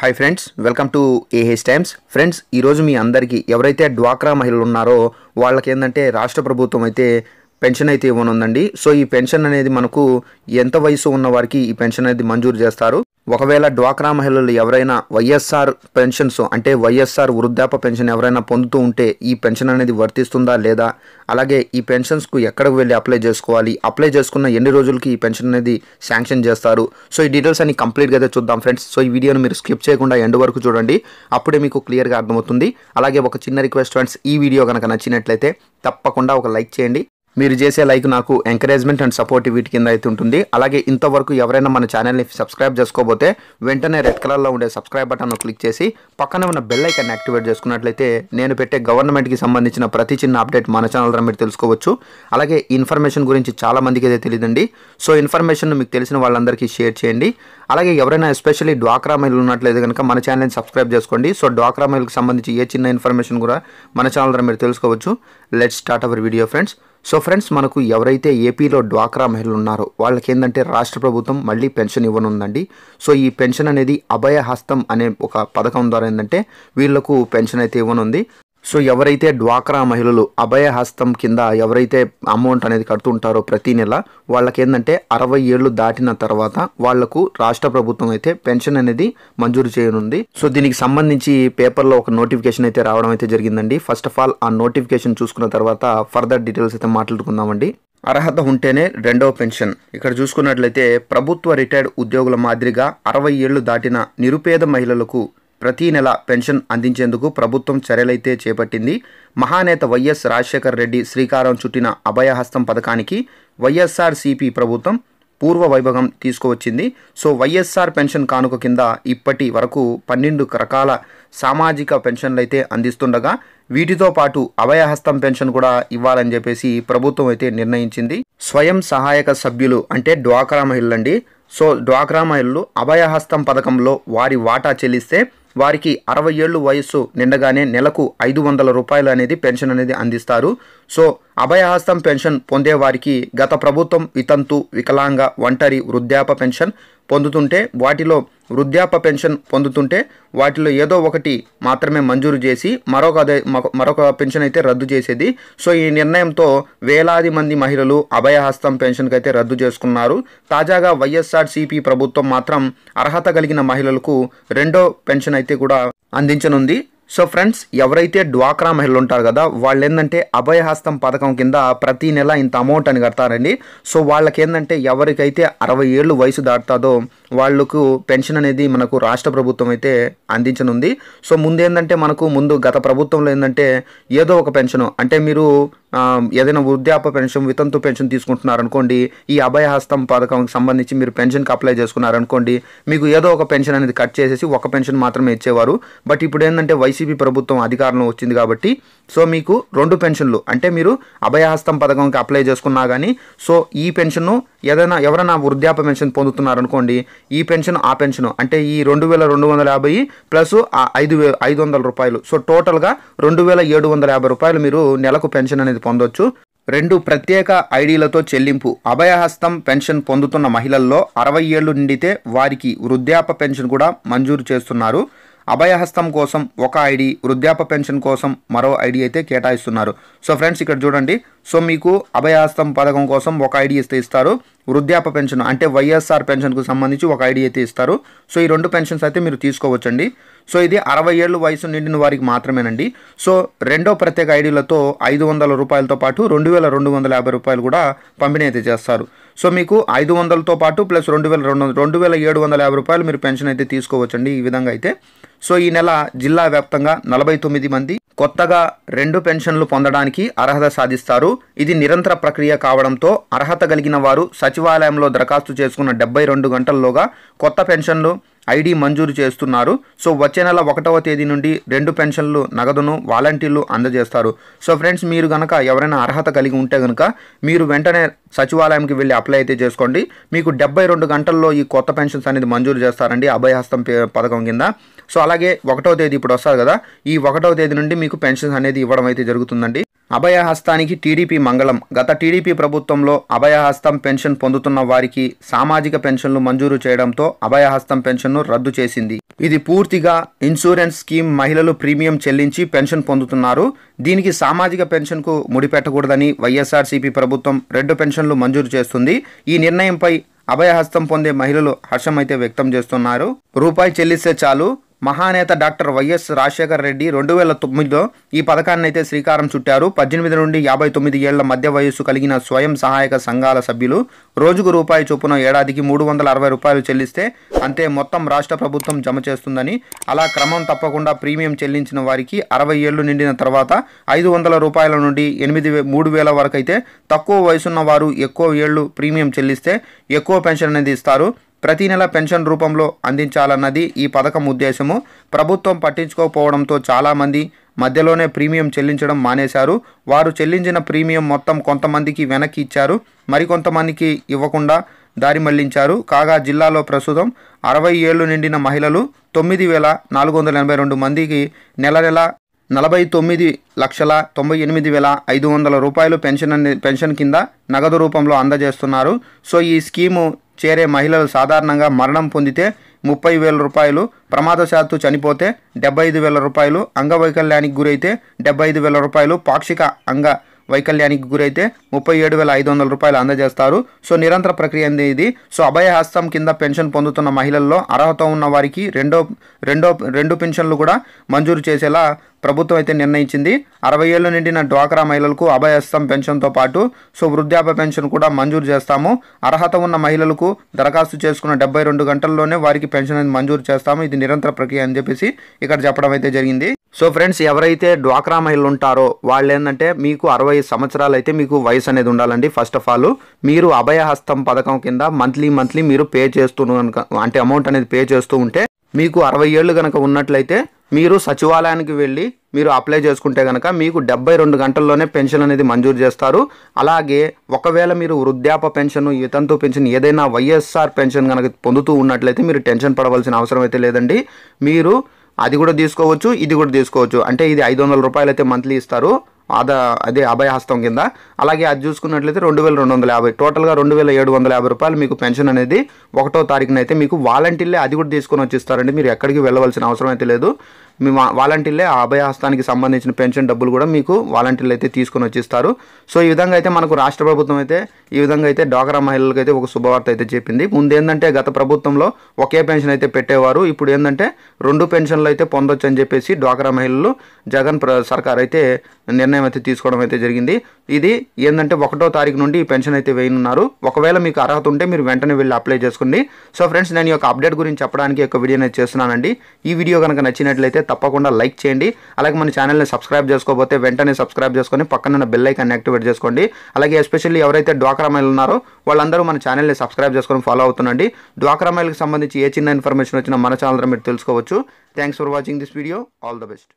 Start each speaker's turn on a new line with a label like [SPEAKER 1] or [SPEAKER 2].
[SPEAKER 1] hi friends welcome to A H times friends ఈరోజు మీ అందరికీ ఎవరైతే డ్వాక్రా మహిళలు ఉన్నారో వాళ్ళకి ఏంటంటే రాష్ట్ర ప్రభుత్వం అయితే పెన్షన్ అయితే ఇవ్వనుందండి సో ఈ పెన్షన్ అనేది మనకు ఎంత వయసు ఉన్న వారికి ఈ పెన్షన్ అనేది మంజూరు చేస్తారు ఒకవేళ డ్వాక్రా మహిళలు ఎవరైనా వైఎస్ఆర్ పెన్షన్స్ అంటే వైఎస్ఆర్ వృద్ధాప్య పెన్షన్ ఎవరైనా పొందుతూ ఉంటే ఈ పెన్షన్ అనేది వర్తిస్తుందా లేదా అలాగే ఈ పెన్షన్స్కు ఎక్కడికి వెళ్ళి అప్లై చేసుకోవాలి అప్లై చేసుకున్న ఎన్ని రోజులకి ఈ పెన్షన్ అనేది శాంక్షన్ చేస్తారు సో ఈ డీటెయిల్స్ అన్ని కంప్లీట్గా అయితే చూద్దాం ఫ్రెండ్స్ సో ఈ వీడియోను మీరు స్కిప్ చేయకుండా ఎండ్ వరకు చూడండి అప్పుడే మీకు క్లియర్గా అర్థమవుతుంది అలాగే ఒక చిన్న రిక్వెస్ట్ ఫ్రెండ్స్ ఈ వీడియో కనుక నచ్చినట్లయితే తప్పకుండా ఒక లైక్ చేయండి మీరు చేసే లైక్ నాకు ఎంకరేజ్మెంట్ అండ్ సపోర్ట్ వీటి కింద అయితే ఉంటుంది అలాగే ఇంతవరకు ఎవరైనా మన ఛానల్ని సబ్స్క్రైబ్ చేసుకోబోతే వెంటనే రెడ్ కలర్లో ఉండే సబ్స్క్రైబ్ బటన్ క్లిక్ చేసి పక్కనే ఉన్న బెల్ ఐకాన్ యాక్టివేట్ చేసుకున్నట్లయితే నేను పెట్టే గవర్నమెంట్కి సంబంధించిన ప్రతి చిన్న అప్డేట్ మన ఛానల్ ద్వారా మీరు తెలుసుకోవచ్చు అలాగే ఇన్ఫర్మేషన్ గురించి చాలామందికి అయితే తెలియదండి సో ఇన్ఫర్మేషన్ మీకు తెలిసిన వాళ్ళందరికీ షేర్ చేయండి అలాగే ఎవరైనా ఎస్పెషల్లీ డ్వాక్రా మహిళలు ఉన్నట్లయితే కనుక మన ఛానల్ని సబ్స్క్రైబ్ చేసుకోండి సో డ్వాక్రా మహిళకు సంబంధించి ఏ చిన్న ఇన్ఫర్మేషన్ కూడా మన ఛానల్ ద్వారా మీరు తెలుసుకోవచ్చు let start our video friends so friends మనకు ఎవరైతే ఏపీలో డ్వాక్రా మహిళలు ఉన్నారో వాళ్ళకి ఏంటంటే రాష్ట్ర ప్రభుత్వం మళ్ళీ పెన్షన్ ఇవ్వనుందండి సో ఈ పెన్షన్ అనేది అభయ హస్తం అనే ఒక పథకం ద్వారా ఏంటంటే వీళ్లకు పెన్షన్ అయితే ఇవ్వనుంది సో ఎవరైతే డ్వాక్రా మహిళలు అభయహస్తం కింద ఎవరైతే అమౌంట్ అనేది కడుతుంటారో ప్రతి నెల వాళ్ళకి ఏంటంటే అరవై ఏళ్ళు దాటిన తర్వాత వాళ్లకు రాష్ట్ర ప్రభుత్వం అయితే పెన్షన్ అనేది మంజూరు చేయనుంది సో దీనికి సంబంధించి పేపర్లో ఒక నోటిఫికేషన్ అయితే రావడం అయితే జరిగిందండి ఫస్ట్ ఆఫ్ ఆల్ ఆ నోటిఫికేషన్ చూసుకున్న తర్వాత ఫర్దర్ డీటెయిల్స్ అయితే మాట్లాడుకుందామండి అర్హత ఉంటేనే రెండవ పెన్షన్ ఇక్కడ చూసుకున్నట్లయితే ప్రభుత్వ రిటైర్డ్ ఉద్యోగుల మాదిరిగా అరవై ఏళ్లు దాటిన నిరుపేద మహిళలకు ప్రతి నెల పెన్షన్ అందించేందుకు ప్రభుత్వం చర్యలైతే చేపట్టింది మహానేత వైఎస్ రాజశేఖర్ రెడ్డి శ్రీకారం చుట్టిన అభయహస్తం పథకానికి వైఎస్ఆర్ సిపి ప్రభుత్వం పూర్వ వైభవం తీసుకువచ్చింది సో వైఎస్ఆర్ పెన్షన్ కానుక కింద ఇప్పటి వరకు పన్నెండు రకాల సామాజిక పెన్షన్లు అయితే అందిస్తుండగా వీటితో పాటు అభయహస్తం పెన్షన్ కూడా ఇవ్వాలని చెప్పేసి ప్రభుత్వం అయితే నిర్ణయించింది స్వయం సహాయక సభ్యులు అంటే డ్వాక్రా అండి సో డ్వాక్రా మహిళలు అభయహస్తం పథకంలో వారి వాటా చెల్లిస్తే వారికి అరవై ఏళ్ళు వయస్సు నిండగానే నెలకు ఐదు వందల రూపాయలు అనేది పెన్షన్ అనేది అందిస్తారు సో అభయహస్తం పెన్షన్ పొందేవారికి గత ప్రభుత్వం వితంతు వికలాంగ ఒంటరి వృద్ధాప పెన్షన్ పొందుతుంటే వాటిలో వృద్ధాప పెన్షన్ పొందుతుంటే వాటిలో ఏదో ఒకటి మాత్రమే మంజూరు చేసి మరొక అదే మరొక పెన్షన్ అయితే రద్దు చేసేది సో ఈ నిర్ణయంతో వేలాది మంది మహిళలు అభయహస్తం పెన్షన్కి అయితే రద్దు చేసుకున్నారు తాజాగా వైఎస్ఆర్సీపీ ప్రభుత్వం మాత్రం అర్హత కలిగిన మహిళలకు రెండో పెన్షన్ అయితే కూడా అందించనుంది సో ఫ్రెండ్స్ ఎవరైతే డ్వాక్రా మహిళలు ఉంటారు కదా వాళ్ళు ఏంటంటే అభయహస్తం పథకం కింద ప్రతీ నెల ఇంత అమౌంట్ అని కడతారండి సో వాళ్ళకి ఏంటంటే ఎవరికైతే అరవై ఏళ్ళు వయసు దాటుతుందో వాళ్ళకు పెన్షన్ అనేది మనకు రాష్ట్ర ప్రభుత్వం అయితే అందించనుంది సో ముందు ఏంటంటే మనకు ముందు గత ప్రభుత్వంలో ఏంటంటే ఏదో ఒక పెన్షన్ అంటే మీరు ఏదైనా వృద్ధాప్య పెన్షన్ వితంతు పెన్షన్ తీసుకుంటున్నారనుకోండి ఈ అభయహస్తం పథకంకి సంబంధించి మీరు పెన్షన్కి అప్లై చేసుకున్నారనుకోండి మీకు ఏదో ఒక పెన్షన్ అనేది కట్ చేసేసి ఒక పెన్షన్ మాత్రమే ఇచ్చేవారు బట్ ఇప్పుడు ఏంటంటే వైసీపీ ప్రభుత్వం అధికారంలో వచ్చింది కాబట్టి సో మీకు రెండు పెన్షన్లు అంటే మీరు అభయహస్తం పథకంకి అప్లై చేసుకున్నా కానీ సో ఈ పెన్షన్ను ఏదైనా ఎవరైనా వృద్ధాప్య పెన్షన్ పొందుతున్నారు అనుకోండి ఈ పెన్షన్ ఆ పెన్షన్ అంటే ఈ రెండు వేల రెండు వందల యాభై ప్లస్ ఐదు వే ఐదు వందల రూపాయలు సో టోటల్గా రెండు వేల ఏడు వందల యాభై రూపాయలు మీరు నెలకు పెన్షన్ అనేది పొందొచ్చు రెండు ప్రత్యేక ఐడీలతో చెల్లింపు అభయహస్తం పెన్షన్ పొందుతున్న మహిళల్లో అరవై ఏళ్ళు నిండితే వారికి వృద్ధాప్య పెన్షన్ కూడా మంజూరు చేస్తున్నారు అభయహస్తం కోసం ఒక ఐడి వృద్ధాప్య పెన్షన్ కోసం మరో ఐడి అయితే కేటాయిస్తున్నారు సో ఫ్రెండ్స్ ఇక్కడ చూడండి సో మీకు అభయహస్తం పథకం కోసం ఒక ఐడి ఇస్తే ఇస్తారు వృద్ధాప్య పెన్షన్ అంటే వైఎస్ఆర్ పెన్షన్కు సంబంధించి ఒక ఐడి అయితే ఇస్తారు సో ఈ రెండు పెన్షన్స్ అయితే మీరు తీసుకోవచ్చండి సో ఇది అరవై ఏళ్ళు వయసు నిండిన వారికి మాత్రమేనండి సో రెండో ప్రత్యేక ఐడీలతో ఐదు వందల రూపాయలతో పాటు రెండు వేల రెండు వందల యాభై రూపాయలు కూడా పంపిణీ అయితే చేస్తారు సో మీకు ఐదు వందలతో పాటు ప్లస్ రెండు వేల రెండు రెండు వేల ఏడు వందల యాభై రూపాయలు మీరు పెన్షన్ అయితే తీసుకోవచ్చండి ఈ విధంగా అయితే సో ఈ నెల జిల్లా వ్యాప్తంగా నలభై తొమ్మిది మంది కొత్తగా రెండు పెన్షన్లు పొందడానికి అర్హత సాధిస్తారు ఇది నిరంతర ప్రక్రియ కావడంతో అర్హత కలిగిన వారు సచివాలయంలో దరఖాస్తు చేసుకున్న డెబ్బై రెండు గంటల్లోగా కొత్త పెన్షన్లు ఐడి మంజూరు చేస్తున్నారు సో వచ్చే నెల ఒకటవ తేదీ నుండి రెండు పెన్షన్లు నగదును వాలంటీర్లు అందజేస్తారు సో ఫ్రెండ్స్ మీరు కనుక ఎవరైనా అర్హత కలిగి ఉంటే కనుక మీరు వెంటనే సచివాలయంకి వెళ్ళి అప్లై అయితే చేసుకోండి మీకు డెబ్బై రెండు గంటల్లో ఈ కొత్త పెన్షన్స్ అనేది మంజూరు చేస్తారండి అభయహస్తం పథకం కింద సో అలాగే ఒకటో తేదీ ఇప్పుడు వస్తారు కదా ఈ ఒకటో తేదీ నుండి మీకు పెన్షన్స్ అనేది ఇవ్వడం అయితే జరుగుతుందండి అభయహస్తానికి టీడీపీ మంగళం గత టీడీపీ ప్రభుత్వంలో అభయహస్తం పెన్షన్ పొందుతున్న వారికి సామాజిక పెన్షన్లు మంజూరు చేయడంతో అభయహస్తం పెన్షన్ను రద్దు చేసింది ఇది పూర్తిగా ఇన్సూరెన్స్ స్కీమ్ మహిళలు ప్రీమియం చెల్లించి పెన్షన్ పొందుతున్నారు దీనికి సామాజిక పెన్షన్కు ముడిపెట్టకూడదని వైఎస్ఆర్సీపీ ప్రభుత్వం రెండు పెన్షన్లు మంజూరు చేస్తుంది ఈ నిర్ణయంపై అభయహస్తం పొందే మహిళలు హర్షం అయితే వ్యక్తం చేస్తున్నారు రూపాయి చెల్లిస్తే చాలు మహానేత డాక్టర్ వైఎస్ రాజశేఖర రెడ్డి రెండు వేల తొమ్మిదిలో ఈ పథకాన్ని అయితే శ్రీకారం చుట్టారు పద్దెనిమిది నుండి యాభై తొమ్మిది ఏళ్ల మధ్య వయస్సు కలిగిన స్వయం సహాయక సంఘాల సభ్యులు రోజుకు రూపాయి చొప్పున ఏడాదికి మూడు వందల అరవై రూపాయలు చెల్లిస్తే అంతే మొత్తం రాష్ట్ర ప్రభుత్వం జమ చేస్తుందని అలా క్రమం తప్పకుండా ప్రీమియం చెల్లించిన వారికి అరవై ఏళ్లు నిండిన తర్వాత ఐదు వందల రూపాయల నుండి ఎనిమిది మూడు వేల వరకు అయితే తక్కువ వయసున్న వారు ఎక్కువ ఏళ్లు ప్రీమియం చెల్లిస్తే ఎక్కువ పెన్షన్ అనేది ఇస్తారు ప్రతి నెల పెన్షన్ రూపంలో అందించాలన్నది ఈ పథకం ఉద్దేశము ప్రభుత్వం పట్టించుకోకపోవడంతో చాలామంది మధ్యలోనే ప్రీమియం చెల్లించడం మానేశారు వారు చెల్లించిన ప్రీమియం మొత్తం కొంతమందికి వెనక్కి ఇచ్చారు మరికొంతమందికి ఇవ్వకుండా దారి మళ్లించారు కాగా జిల్లాలో ప్రస్తుతం అరవై ఏళ్లు నిండిన మహిళలు తొమ్మిది వేల నాలుగు వందల ఎనభై రెండు మందికి నెల నెల నలభై తొమ్మిది లక్షల తొంభై ఎనిమిది వేల ఐదు వందల రూపాయలు పెన్షన్ పెన్షన్ కింద నగదు రూపంలో అందజేస్తున్నారు సో ఈ స్కీము చేరే మహిళలు సాధారణంగా మరణం పొందితే ముప్పై వేల రూపాయలు ప్రమాదశాత్తు చనిపోతే డెబ్బై ఐదు వేల రూపాయలు అంగవైకల్యానికి గురైతే డెబ్బై ఐదు వేల రూపాయలు పాక్షిక అంగ వైకల్యానికి గురైతే ముప్పై ఏడు వేల ఐదు వందల రూపాయలు అందజేస్తారు సో నిరంతర ప్రక్రియ ఇది సో అభయ హస్తం కింద పెన్షన్ పొందుతున్న మహిళల్లో అర్హత ఉన్న వారికి రెండో రెండో రెండు పెన్షన్లు కూడా మంజూరు చేసేలా ప్రభుత్వం అయితే నిర్ణయించింది అరవై ఏళ్ళు నిండిన డ్వాక్రా మహిళలకు హస్తం పెన్షన్తో పాటు సో వృద్ధాప్య పెన్షన్ కూడా మంజూరు చేస్తాము అర్హత ఉన్న మహిళలకు దరఖాస్తు చేసుకున్న డెబ్బై రెండు గంటల్లోనే వారికి పెన్షన్ అనేది మంజూరు చేస్తాము ఇది నిరంతర ప్రక్రియ అని చెప్పేసి ఇక్కడ చెప్పడం అయితే జరిగింది సో ఫ్రెండ్స్ ఎవరైతే డ్వాక్రా మహిళలు ఉంటారో వాళ్ళు ఏంటంటే మీకు అరవై సంవత్సరాలు అయితే మీకు వయసు అనేది ఉండాలండి ఫస్ట్ ఆఫ్ ఆల్ మీరు అభయహస్తం పథకం కింద మంత్లీ మంత్లీ మీరు పే కనుక అంటే అమౌంట్ అనేది పే చేస్తూ ఉంటే మీకు అరవై ఏళ్ళు కనుక ఉన్నట్లయితే మీరు సచివాలయానికి వెళ్ళి మీరు అప్లై చేసుకుంటే కనుక మీకు డెబ్బై రెండు గంటల్లోనే పెన్షన్ అనేది మంజూరు చేస్తారు అలాగే ఒకవేళ మీరు వృద్ధాప పెన్షన్ తంతు పెన్షన్ ఏదైనా వైఎస్ఆర్ పెన్షన్ కనుక పొందుతూ ఉన్నట్లయితే మీరు టెన్షన్ పడవలసిన అవసరం అయితే లేదండి మీరు అది కూడా తీసుకోవచ్చు ఇది కూడా తీసుకోవచ్చు అంటే ఇది ఐదు వందల రూపాయలు అయితే మంత్లీ ఇస్తారు ఆదా అదే అభయహస్తం కింద అలాగే అది చూసుకున్నట్లయితే రెండు వేల రెండు వందల యాభై టోటల్గా రెండు వేల ఏడు వందల యాభై రూపాయలు మీకు పెన్షన్ అనేది ఒకటో తారీఖున అయితే మీకు వాలంటీర్లే అది కూడా తీసుకొని వచ్చి ఇస్తారండి మీరు ఎక్కడికి వెళ్ళవలసిన అవసరం అయితే లేదు మీ వాలంటీర్లే అభయ హస్తానికి సంబంధించిన పెన్షన్ డబ్బులు కూడా మీకు వాలంటీర్లు అయితే తీసుకొని వచ్చిస్తారు సో ఈ విధంగా అయితే మనకు రాష్ట్ర ప్రభుత్వం అయితే ఈ విధంగా అయితే డ్వాక్రా మహిళలకు అయితే ఒక శుభవార్త అయితే చెప్పింది ముందు ఏంటంటే గత ప్రభుత్వంలో ఒకే పెన్షన్ అయితే పెట్టేవారు ఇప్పుడు ఏంటంటే రెండు పెన్షన్లు అయితే పొందొచ్చు అని చెప్పేసి డ్వాక్రా మహిళలు జగన్ సర్కార్ అయితే నిర్ణయం అయితే తీసుకోవడం అయితే జరిగింది ఇది ఏంటంటే ఒకటో తారీఖు నుండి ఈ పెన్షన్ అయితే వేయనున్నారు ఒకవేళ మీకు అర్హత ఉంటే మీరు వెంటనే వెళ్ళి అప్లై చేసుకోండి సో ఫ్రెండ్స్ నేను ఈ యొక్క అప్డేట్ గురించి చెప్పడానికి ఒక వీడియో అయితే చేస్తున్నానండి ఈ వీడియో కనుక నచ్చినట్లయితే తప్పకుండా లైక్ చేయండి అలాగే మన ఛానల్ని సబ్స్క్రైబ్ చేసుకోబోతే వెంటనే సబ్స్క్రైబ్ చేసుకొని పక్కన బెల్ ఐకాన్ని యాక్టివేట్ చేసుకోండి అలాగే ఎస్పెషల్లీ ఎవరైతే డ్వాక్రా మైల్ ఉన్నారో వాళ్ళందరూ మన ఛానల్ని సబ్స్క్రైబ్ చేసుకొని ఫాలో అవుతుండండి డ్వాక్రా మైల్కి సంబంధించి ఏ చిన్న ఇన్ఫర్మేషన్ వచ్చినా మన ఛానల్ మీరు తెలుసుకోవచ్చు thanks for watching this video all the best